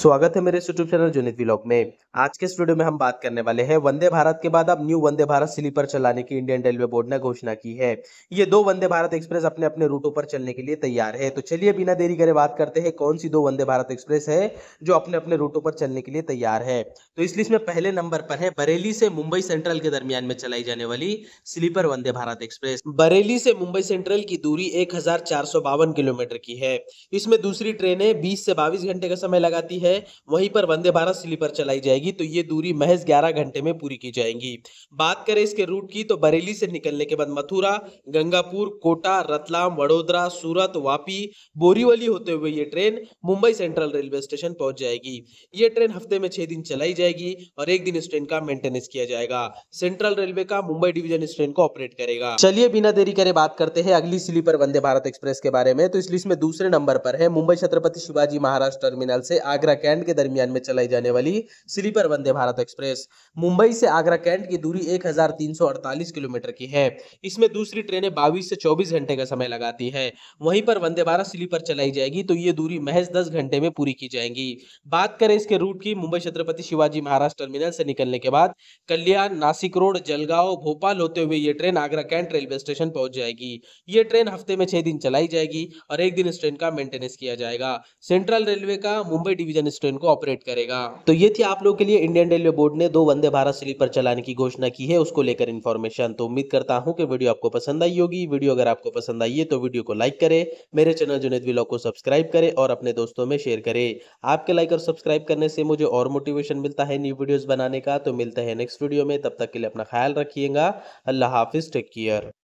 स्वागत है मेरे यूट्यूब चैनल जुनित व्लॉग में आज के इस वीडियो में हम बात करने वाले हैं वंदे भारत के बाद अब न्यू वंदे भारत स्लीपर चलाने की इंडियन रेलवे बोर्ड ने घोषणा की है ये दो वंदे भारत एक्सप्रेस अपने अपने रूटों पर चलने के लिए तैयार है तो चलिए बिना देरी करे बात करते हैं कौन सी दो वंदे भारत एक्सप्रेस है जो अपने अपने रूटों पर चलने के लिए तैयार है तो इस लिस्ट में पहले नंबर पर है बरेली से मुंबई सेंट्रल के दरमियान में चलाई जाने वाली स्लीपर वंदे भारत एक्सप्रेस बरेली से मुंबई सेंट्रल की दूरी एक किलोमीटर की है इसमें दूसरी ट्रेनें बीस से बाईस घंटे का समय लगाती है है वहीं पर वंदे भारत स्लीपर चलाई जाएगी तो ये दूरी महज 11 घंटे में पूरी की जाएगी बात करें इसके रूट की तो बरेली से निकलने के बाद मथुरा गंगापुर कोटा रतलाम वडोदरा सूरत वापी बोरीवली होते हुए ये train Mumbai central railway station पहुंच जाएगी ये ट्रेन हफ्ते में छह दिन चलाई जाएगी और एक दिन इस ट्रेन का मेंटेनेंस किया जाएगा सेंट्रल रेलवे का मुंबई डिवीजन इस ट्रेन को ऑपरेट करेगा चलिए बिना देरी करे बात करते हैं अगली स्लीपर वंदे भारत एक्सप्रेस के बारे में तो इस लिस्ट में दूसरे नंबर पर है मुंबई छत्रपति शिवाजी महाराज टर्मिनल से आगरा आगरा कैंट के दरमियान में चलाई जाने वाली स्लीपर वंदे भारत एक्सप्रेस मुंबई से आगरा कैंट की दूरी 1348 किलोमीटर की है इसमें दूसरी ट्रेनें बाईस से 24 घंटे का समय लगाती है वहीं पर वंदे भारत स्लीपर चलाई जाएगी तो ये दूरी महज दस घंटे में पूरी की जाएंगी बात करें इसके रूट की मुंबई छत्रपति शिवाजी महाराज टर्मिनल से निकलने के बाद कल्याण नासिक रोड जलगांव भोपाल होते हुए ये train Agra cantt railway station पहुंच जाएगी ये ट्रेन हफ्ते में छह दिन चलाई जाएगी और एक दिन इस ट्रेन का मेंटेनेंस किया जाएगा सेंट्रल रेलवे का मुंबई डिवीजन इस ट्रेन को ऑपरेट करेगा तो ये थी आप लोग के लिए इंडियन रेलवे बोर्ड ने दो वंदे भारत स्लीपर चलाने की घोषणा की है उसको लेकर इन्फॉर्मेशन तो उम्मीद करता हूँ कि वीडियो आपको पसंद आई होगी वीडियो अगर आपको पसंद आई है तो वीडियो को लाइक करे मेरे चैनल जुनेद विलॉग को सब्सक्राइब करे और अपने दोस्तों में शेयर करे आपके लाइक और सब्सक्राइब करने से मुझे और मोटिवेशन मिलता है न्यू वीडियोज बनाने का तो मिलते हैं नेक्स्ट वीडियो में तब तक के लिए अपना ख्याल रखिएगा अल्लाह हाफिज टेक केयर